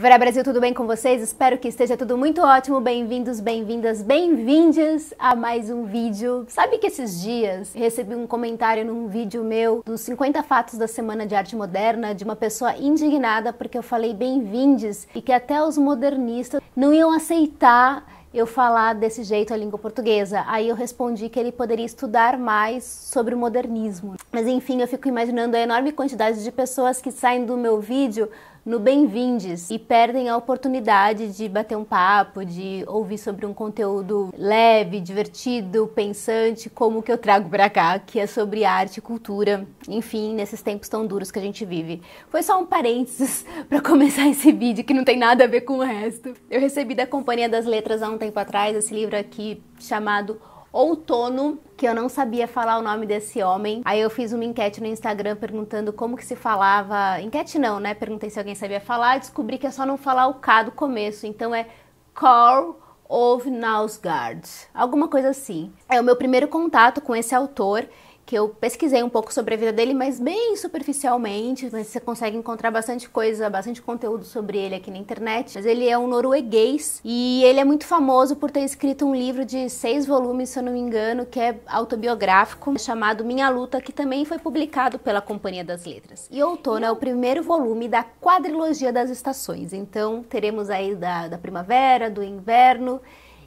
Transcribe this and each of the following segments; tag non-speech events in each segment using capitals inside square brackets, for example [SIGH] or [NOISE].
Vera Brasil, tudo bem com vocês? Espero que esteja tudo muito ótimo. Bem-vindos, bem-vindas, bem vindes a mais um vídeo. Sabe que esses dias recebi um comentário num vídeo meu dos 50 fatos da Semana de Arte Moderna de uma pessoa indignada porque eu falei bem-vindes e que até os modernistas não iam aceitar eu falar desse jeito a língua portuguesa. Aí eu respondi que ele poderia estudar mais sobre o modernismo. Mas enfim, eu fico imaginando a enorme quantidade de pessoas que saem do meu vídeo no Bem-vindes e perdem a oportunidade de bater um papo, de ouvir sobre um conteúdo leve, divertido, pensante, como o que eu trago para cá, que é sobre arte e cultura, enfim, nesses tempos tão duros que a gente vive. Foi só um parênteses [LAUGHS] para começar esse vídeo que não tem nada a ver com o resto. Eu recebi da Companhia das Letras há um tempo atrás esse livro aqui chamado outono, que eu não sabia falar o nome desse homem. Aí eu fiz uma enquete no Instagram perguntando como que se falava. Enquete não, né? Perguntei se alguém sabia falar descobri que é só não falar o K do começo. Então é Carl of Nausgard, alguma coisa assim. É o meu primeiro contato com esse autor que eu pesquisei um pouco sobre a vida dele, mas bem superficialmente, mas você consegue encontrar bastante coisa, bastante conteúdo sobre ele aqui na internet. Mas ele é um norueguês e ele é muito famoso por ter escrito um livro de seis volumes, se eu não me engano, que é autobiográfico, chamado Minha Luta, que também foi publicado pela Companhia das Letras. E Outono é o primeiro volume da quadrilogia das estações, então teremos aí da, da primavera, do inverno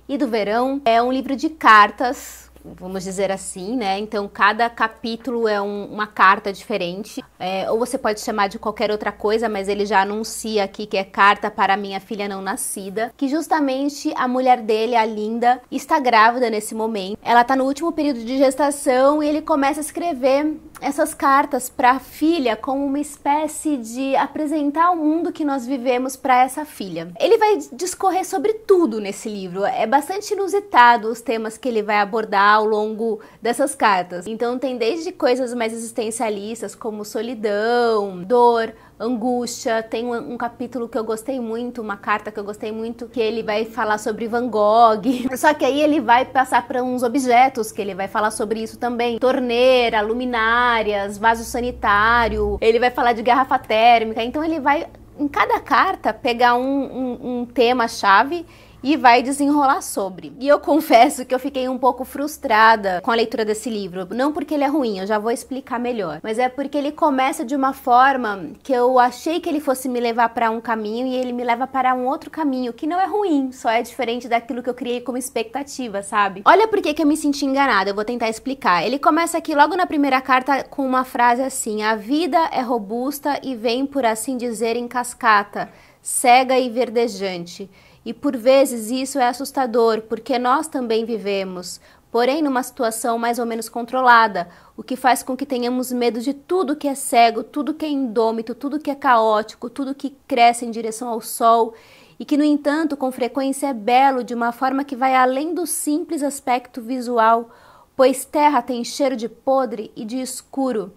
e do verão. É um livro de cartas vamos dizer assim, né? Então, cada capítulo é um, uma carta diferente. É, ou você pode chamar de qualquer outra coisa, mas ele já anuncia aqui que é carta para minha filha não nascida, que justamente a mulher dele, a Linda, está grávida nesse momento. Ela está no último período de gestação e ele começa a escrever essas cartas para a filha como uma espécie de apresentar o mundo que nós vivemos para essa filha. Ele vai discorrer sobre tudo nesse livro. É bastante inusitado os temas que ele vai abordar ao longo dessas cartas. Então tem desde coisas mais existencialistas como solidão, dor, angústia. Tem um, um, capítulo que eu gostei muito, uma carta que eu gostei muito, que ele vai falar sobre Van Gogh. [LAUGHS] Só que aí ele vai passar para uns objetos que ele vai falar sobre isso também: torneira, luminária sanitárias, vaso sanitário, ele vai falar de garrafa térmica. Então ele vai, em cada carta, pegar um, um, um tema-chave e vai desenrolar sobre. E eu confesso que eu fiquei um pouco frustrada com a leitura desse livro, não porque ele é ruim, eu já vou explicar melhor, mas é porque ele começa de uma forma que eu achei que ele fosse me levar para um caminho e ele me leva para um outro caminho, que não é ruim, só é diferente daquilo que eu criei como expectativa, sabe? Olha por que que eu me senti enganada, eu vou tentar explicar. Ele começa aqui logo na primeira carta com uma frase assim: "A vida é robusta e vem por assim dizer em cascata, cega e verdejante." E por vezes isso é assustador, porque nós também vivemos, porém numa situação mais ou menos controlada, o que faz com que tenhamos medo de tudo que é cego, tudo que é indômito, tudo que é caótico, tudo que cresce em direção ao sol e que, no entanto, com frequência é belo de uma forma que vai além do simples aspecto visual, pois terra tem cheiro de podre e de escuro,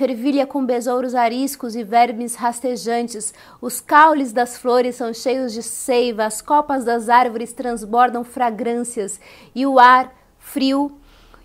fervilha com besouros ariscos e vermes rastejantes, os caules das flores são cheios de seiva, as copas das árvores transbordam fragrâncias, e o ar, frio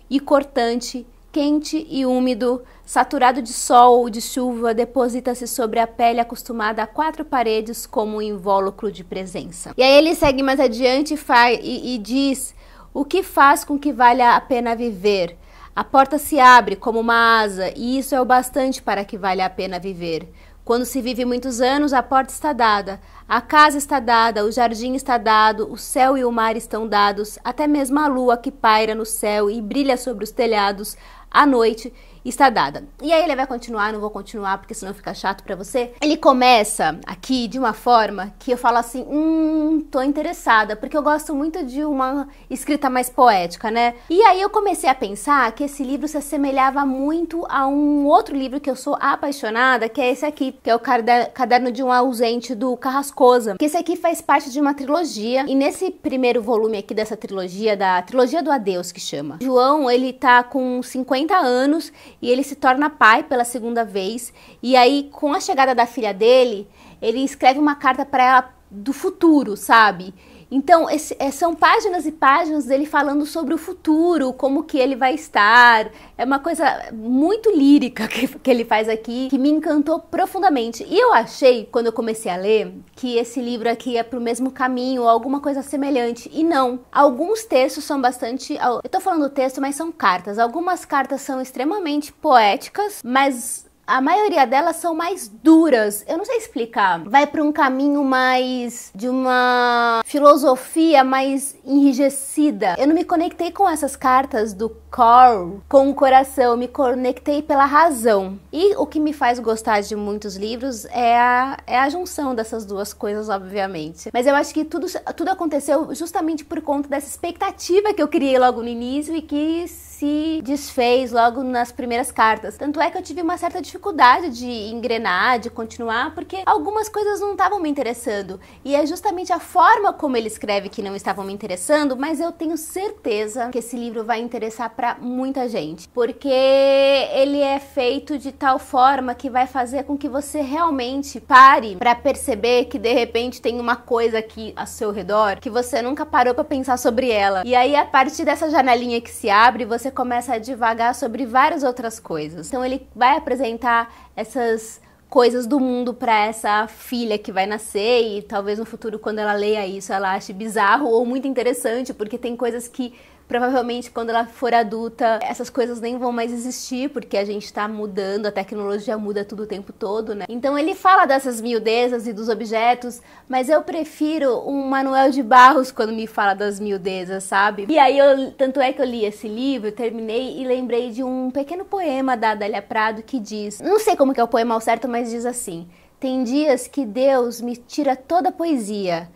e cortante, quente e úmido, saturado de sol ou de chuva, deposita-se sobre a pele acostumada a quatro paredes como um invólucro de presença. E aí ele segue mais adiante e, e, e diz o que faz com que valha a pena viver a porta se abre como uma asa, e isso é o bastante para que valha a pena viver. Quando se vive muitos anos, a porta está dada, a casa está dada, o jardim está dado, o céu e o mar estão dados, até mesmo a lua que paira no céu e brilha sobre os telhados, à noite está dada. E aí ele vai continuar, não vou continuar porque senão fica chato para você. Ele começa aqui de uma forma que eu falo assim, hum, tô interessada, porque eu gosto muito de uma escrita mais poética, né? E aí eu comecei a pensar que esse livro se assemelhava muito a um outro livro que eu sou apaixonada, que é esse aqui, que é o Caderno de um Ausente do Carrascosa. Que esse aqui faz parte de uma trilogia e nesse primeiro volume aqui dessa trilogia, da trilogia do Adeus que chama. João, ele tá com 50 50 anos e ele se torna pai pela segunda vez. E aí, com a chegada da filha dele, ele escreve uma carta para ela do futuro, sabe? Então, esse, é, são páginas e páginas dele falando sobre o futuro, como que ele vai estar. É uma coisa muito lírica que, que ele faz aqui, que me encantou profundamente. E eu achei, quando eu comecei a ler, que esse livro aqui é pro mesmo caminho, ou alguma coisa semelhante. E não. Alguns textos são bastante. Eu tô falando texto, mas são cartas. Algumas cartas são extremamente poéticas, mas a maioria delas são mais duras. Eu não sei explicar. Vai para um caminho mais de uma filosofia mais enrijecida. Eu não me conectei com essas cartas do Carl com o coração, me conectei pela razão. E o que me faz gostar de muitos livros é a, é a junção dessas duas coisas, obviamente. Mas eu acho que tudo, tudo aconteceu justamente por conta dessa expectativa que eu criei logo no início e que se desfez logo nas primeiras cartas. Tanto é que eu tive uma certa dificuldade de engrenar, de continuar, porque algumas coisas não estavam me interessando. E é justamente a forma como ele escreve que não estavam me interessando, mas eu tenho certeza que esse livro vai interessar para muita gente, porque ele é feito de tal forma que vai fazer com que você realmente pare para perceber que de repente tem uma coisa aqui a seu redor que você nunca parou para pensar sobre ela. E aí a partir dessa janelinha que se abre, você você começa a divagar sobre várias outras coisas. Então ele vai apresentar essas coisas do mundo para essa filha que vai nascer e talvez no futuro quando ela leia isso ela ache bizarro ou muito interessante, porque tem coisas que Provavelmente quando ela for adulta, essas coisas nem vão mais existir, porque a gente tá mudando, a tecnologia muda tudo o tempo todo, né? Então ele fala dessas miudezas e dos objetos, mas eu prefiro um Manuel de Barros quando me fala das miudezas, sabe? E aí eu, tanto é que eu li esse livro, terminei e lembrei de um pequeno poema da Adélia Prado que diz, não sei como que é o poema ao certo, mas diz assim: Tem dias que Deus me tira toda a poesia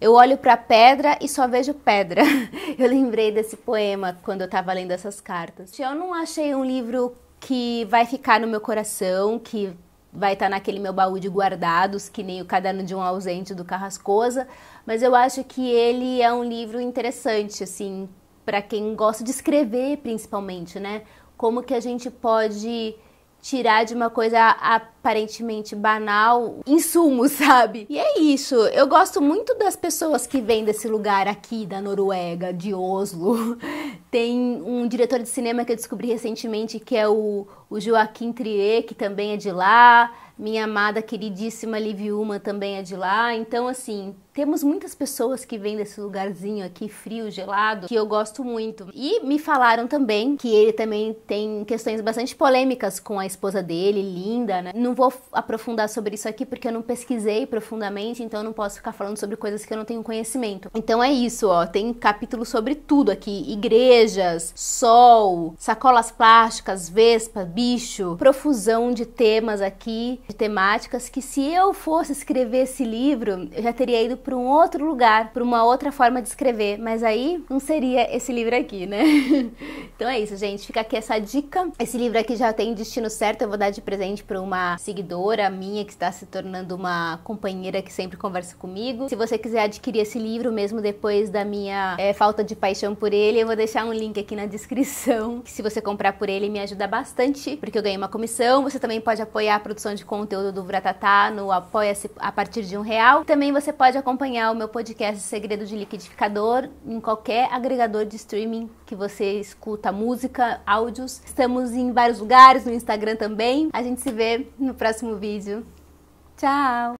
eu olho para a pedra e só vejo pedra. [LAUGHS] Eu lembrei desse poema quando eu estava lendo essas cartas. Eu não achei um livro que vai ficar no meu coração, que vai estar tá naquele meu baú de guardados, que nem o Caderno de um Ausente do Carrascosa, mas eu acho que ele é um livro interessante, assim, para quem gosta de escrever, principalmente, né? Como que a gente pode tirar de uma coisa aparentemente banal insumo, [LAUGHS] sabe? E é isso. Eu gosto muito das pessoas que vêm desse lugar aqui da Noruega, de Oslo. [LAUGHS] Tem um diretor de cinema que eu descobri recentemente que é o, o Joaquim Trier, que também é de lá. Minha amada, queridíssima Liviuma também é de lá. Então, assim, temos muitas pessoas que vêm desse lugarzinho aqui frio, gelado, que eu gosto muito. E me falaram também que ele também tem questões bastante polêmicas com a esposa dele, linda, né? Não vou aprofundar sobre isso aqui porque eu não pesquisei profundamente, então eu não posso ficar falando sobre coisas que eu não tenho conhecimento. Então é isso, ó. Tem capítulo sobre tudo aqui: igrejas, sol, sacolas plásticas, vespa, bicho, profusão de temas aqui, de temáticas que se eu fosse escrever esse livro, eu já teria ido para um outro lugar, para uma outra forma de escrever, mas aí não seria esse livro aqui, né? [LAUGHS] então é isso, gente. Fica aqui essa dica. Esse livro aqui já tem destino certo. Eu vou dar de presente para uma seguidora minha que está se tornando uma companheira que sempre conversa comigo. Se você quiser adquirir esse livro, mesmo depois da minha é, falta de paixão por ele, eu vou deixar um link aqui na descrição. [LAUGHS] se você comprar por ele, me ajuda bastante, porque eu ganhei uma comissão. Você também pode apoiar a produção de conteúdo do Vratatá no Apoia-se a partir de um real. Também você pode acompanhar acompanhar o meu podcast Segredo de Liquidificador em qualquer agregador de streaming que você escuta música, áudios. Estamos em vários lugares, no Instagram também. A gente se vê no próximo vídeo. Tchau!